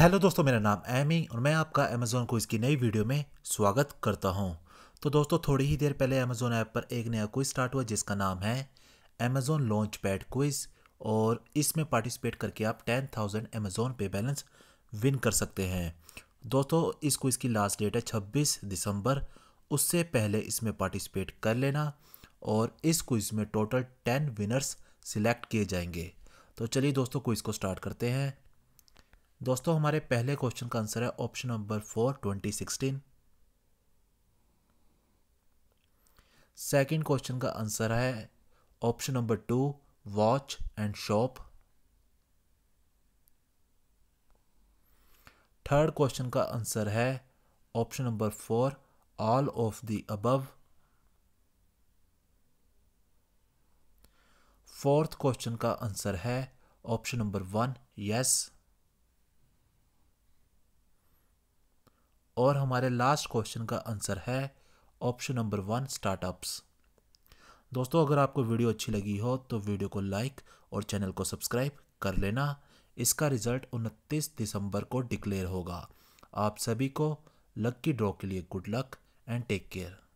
Hello दोस्तों मेरा नाम एमी और मैं आपका अमेज़ोन क्विज़ की नई वीडियो में स्वागत करता हूं तो दोस्तों थोड़ी ही देर पहले अमेज़ोन ऐप पर एक नया क्विज़ स्टार्ट हुआ जिसका नाम है अमेज़ोन लॉन्च पैड क्विज़ और इसमें पार्टिसिपेट करके आप ten thousand Amazon pay balance win कर सकते हैं दोस्तों इस क्विज़ की लास्ट डेट है छब्बीस दिसंबर उससे पहले इसमें पार्टिसिपेट कर लेना और इस क्विज़ में टोटल टेन विनर्स सिलेक्ट किए जाएंगे तो चलिए दोस्तों क्विज़ को स्टार्ट करते हैं दोस्तों हमारे पहले क्वेश्चन का आंसर है option number four twenty sixteen second question का आंसर है option number two watch and shop third question का आंसर है option number four all of the above fourth question का आंसर है option number one yes yes. और हमारे last question का answer है ऑप्शन नंबर वन स्टार्टअप्स दोस्तों अगर आपको वीडियो अच्छी लगी हो तो वीडियो को लाइक और चैनल को सब्सक्राइब कर लेना इसका रिज़ल्ट 29 दिसंबर को डिक्लेयर होगा आप सभी को लक्की ड्रॉ के लिए good luck and take care